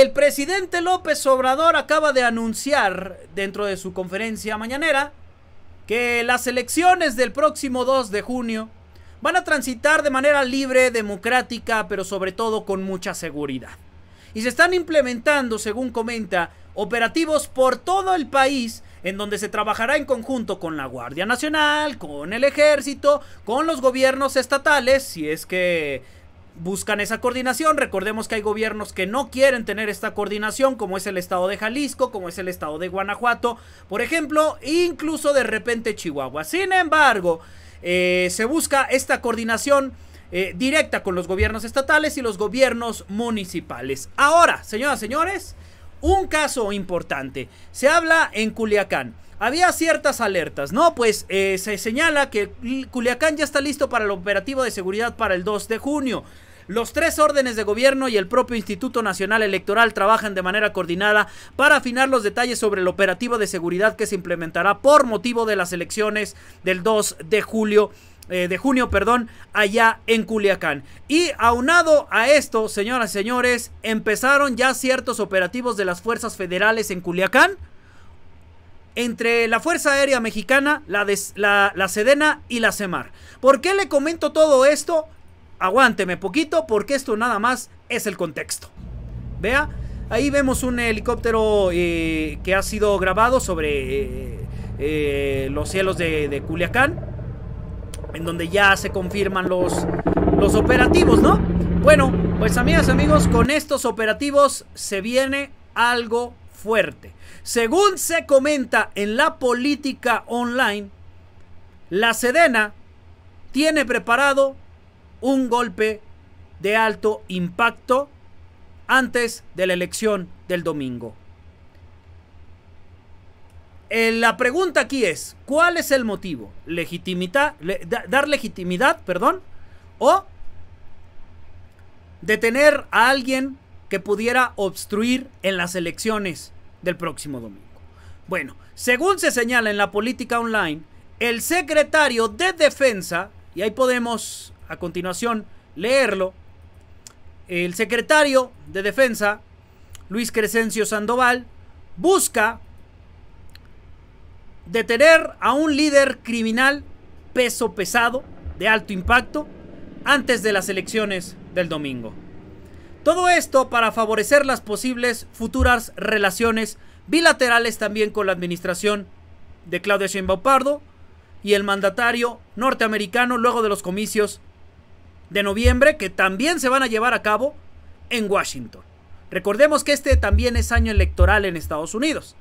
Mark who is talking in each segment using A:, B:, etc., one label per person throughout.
A: El presidente López Obrador acaba de anunciar dentro de su conferencia mañanera que las elecciones del próximo 2 de junio van a transitar de manera libre, democrática, pero sobre todo con mucha seguridad. Y se están implementando, según comenta, operativos por todo el país en donde se trabajará en conjunto con la Guardia Nacional, con el ejército, con los gobiernos estatales, si es que buscan esa coordinación. Recordemos que hay gobiernos que no quieren tener esta coordinación, como es el estado de Jalisco, como es el estado de Guanajuato, por ejemplo, incluso de repente Chihuahua. Sin embargo, eh, se busca esta coordinación. Eh, directa con los gobiernos estatales y los gobiernos municipales. Ahora, señoras y señores, un caso importante. Se habla en Culiacán. Había ciertas alertas, ¿no? Pues eh, se señala que Culiacán ya está listo para el operativo de seguridad para el 2 de junio. Los tres órdenes de gobierno y el propio Instituto Nacional Electoral trabajan de manera coordinada para afinar los detalles sobre el operativo de seguridad que se implementará por motivo de las elecciones del 2 de julio. Eh, de junio, perdón, allá en Culiacán. Y aunado a esto, señoras y señores, empezaron ya ciertos operativos de las fuerzas federales en Culiacán entre la Fuerza Aérea Mexicana, la, la, Sedena y la CEMAR. ¿Por qué le comento todo esto? aguánteme poquito porque esto nada más es el contexto. Vea, ahí vemos un helicóptero eh, que ha sido grabado sobre eh, eh, los cielos de, Culiacán, en donde ya se confirman los, los operativos, ¿no? Bueno, pues amigas, amigos, con estos operativos se viene algo fuerte. Según se comenta en la política online, la Sedena tiene preparado un golpe de alto impacto antes de la elección del domingo. Eh, la pregunta aquí es, ¿cuál es el motivo? Legitimidad, ¿Dar legitimidad, perdón? ¿O detener a alguien que pudiera obstruir en las elecciones del próximo domingo? Bueno, según se señala en la política online, el secretario de Defensa, y ahí podemos a continuación leerlo. El secretario de Defensa, Luis Crescencio Sandoval, busca detener a un líder criminal peso pesado de alto impacto antes de las elecciones del domingo. Todo esto para favorecer las posibles futuras relaciones bilaterales también con la administración de Claudia Sheinbaum Pardo y el mandatario norteamericano luego de los comicios de noviembre que también se van a llevar a cabo en Washington. Recordemos que este también es año electoral en Estados Unidos.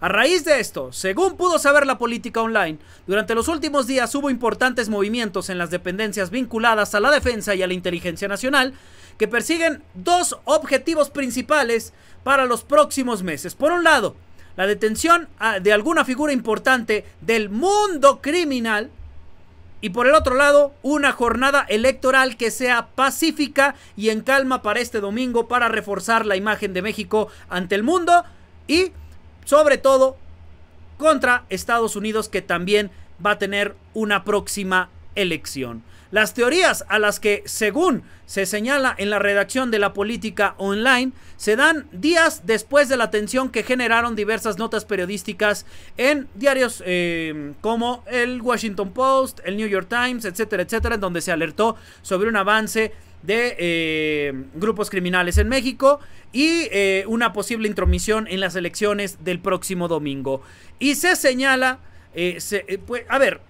A: A raíz de esto, según pudo saber la política online, durante los últimos días hubo importantes movimientos en las dependencias vinculadas a la defensa y a la inteligencia nacional que persiguen dos objetivos principales para los próximos meses. Por un lado, la detención ah, de alguna figura importante del mundo criminal y por el otro lado, una jornada electoral que sea pacífica y en calma para este domingo para reforzar la imagen de México ante el mundo y sobre todo contra Estados Unidos que también va a tener una próxima elección. Las teorías a las que, según se señala en la redacción de la política online, se dan días después de la tensión que generaron diversas notas periodísticas en diarios eh, como el Washington Post, el New York Times, etcétera, etcétera, en donde se alertó sobre un avance de eh, grupos criminales en México y eh, una posible intromisión en las elecciones del próximo domingo. Y se señala, se, pues, a ver,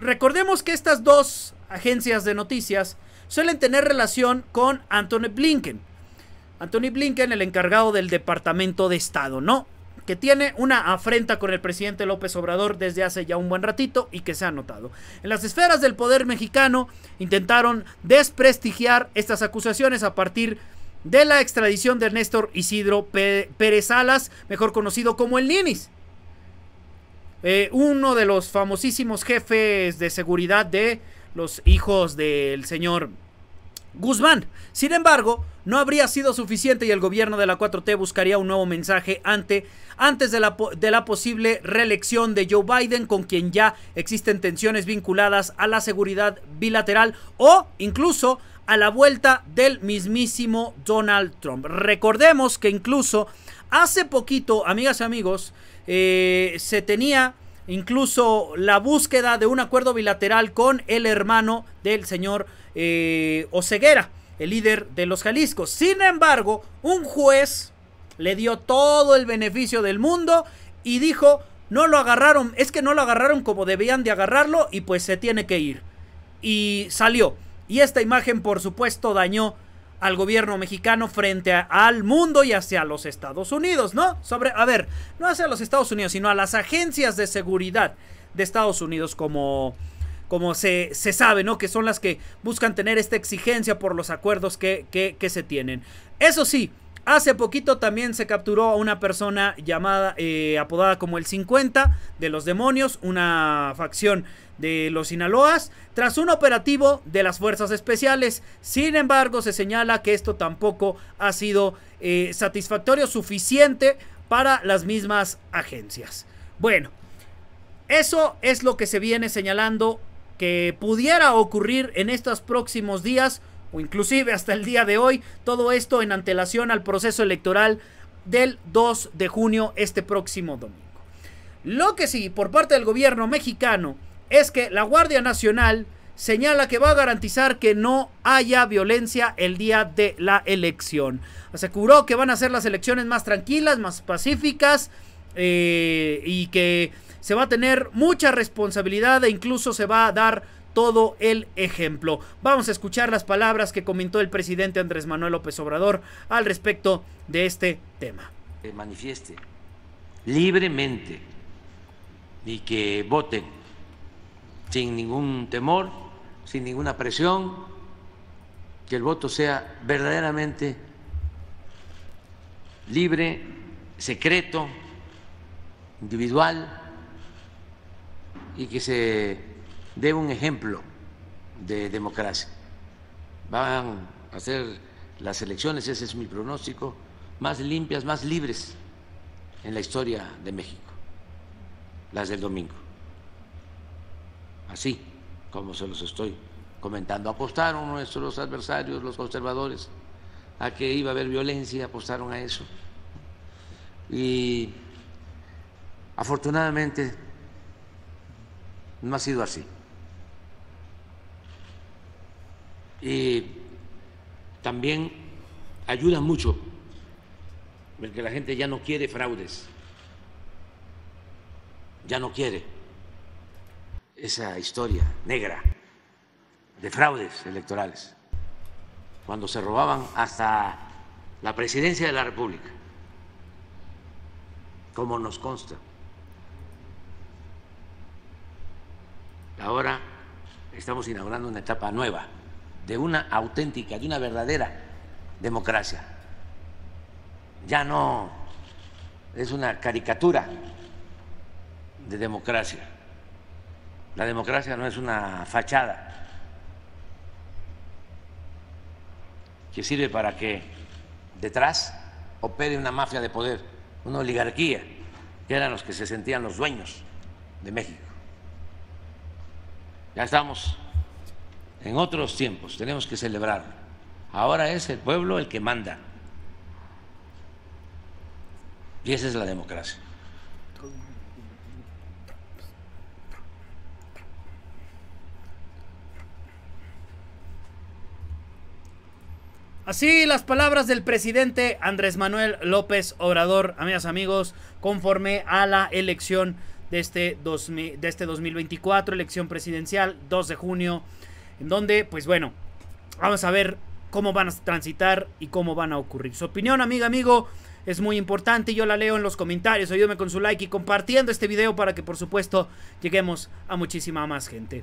A: Recordemos que estas dos agencias de noticias suelen tener relación con Anthony Blinken. Anthony Blinken, el encargado del Departamento de Estado, ¿no? Que tiene una afrenta con el presidente López Obrador desde hace ya un buen ratito y que se ha notado. En las esferas del poder mexicano intentaron desprestigiar estas acusaciones a partir de la extradición de Néstor Isidro Pérez Salas, mejor conocido como el Ninis. Eh, uno de los famosísimos jefes de seguridad de los hijos del señor Guzmán. Sin embargo, no habría sido suficiente y el gobierno de la 4T buscaría un nuevo mensaje ante, antes la, de la, posible reelección de Joe Biden, con quien ya existen tensiones vinculadas a la seguridad bilateral o incluso a la vuelta del mismísimo Donald Trump. Recordemos que incluso Hace poquito, amigas y amigos, eh, se tenía incluso la búsqueda de un acuerdo bilateral con el hermano del señor eh, Oseguera, el líder de los Jaliscos. Sin embargo, un juez le dio todo el beneficio del mundo y dijo, no lo agarraron, es que no lo agarraron como debían de agarrarlo y pues se tiene que ir. Y salió. Y esta imagen, por supuesto, dañó al gobierno mexicano frente al mundo y hacia los Estados Unidos, ¿no? Sobre, a ver, no hacia los Estados Unidos, sino a las agencias de seguridad de Estados Unidos como como se, se, sabe, ¿no? Que son las que buscan tener esta exigencia por los acuerdos que, que, que se tienen. Eso sí, Hace poquito también se capturó a una persona llamada, eh, apodada como el 50 de los demonios, una facción de los Sinaloas, tras un operativo de las fuerzas especiales. Sin embargo, se señala que esto tampoco ha sido eh, satisfactorio suficiente para las mismas agencias. Bueno, eso es lo que se viene señalando que pudiera ocurrir en estos próximos días o inclusive hasta el día de hoy, todo esto en antelación al proceso electoral del 2 de junio este próximo domingo. Lo que sí, por parte del gobierno mexicano, es que la Guardia Nacional señala que va a garantizar que no haya violencia el día de la elección. Aseguró que van a ser las elecciones más tranquilas, más pacíficas eh, y que se va a tener mucha responsabilidad e incluso se va a dar todo el ejemplo. Vamos a escuchar las palabras que comentó el presidente Andrés Manuel López Obrador al respecto de este tema.
B: Que manifieste
A: libremente
B: y que voten sin ningún temor, sin ninguna presión, que el voto sea verdaderamente libre, secreto, individual y que se de un ejemplo de democracia. Van a hacer las elecciones, ese es mi pronóstico, más limpias, más libres en la historia de México, las del domingo. Así como se los estoy comentando. Apostaron nuestros adversarios, los conservadores, a que iba a haber violencia, apostaron a eso. Y afortunadamente no ha sido así. Y también ayuda mucho que la gente ya no quiere fraudes, ya no quiere esa historia negra de fraudes electorales, cuando se robaban hasta la presidencia de la República, como nos consta. Ahora estamos inaugurando una etapa nueva de una auténtica, de una verdadera democracia. Ya no es una caricatura de democracia. La democracia no es una fachada que sirve para que detrás opere una mafia de poder, una oligarquía, que eran los que se sentían los dueños de México. Ya estamos en otros tiempos tenemos que celebrar Ahora es el pueblo el que manda. Y esa es la democracia.
A: Así las palabras del presidente Andrés Manuel López Obrador, amigas, amigos, conforme a la elección de este, de este 2024, elección presidencial, 2 de junio en donde, pues bueno, vamos a ver cómo van a transitar y cómo van a ocurrir. Su opinión, amiga, amigo, es muy importante. Yo la leo en los comentarios. Ayúdame con su like y compartiendo este video para que, por supuesto, lleguemos a muchísima más gente.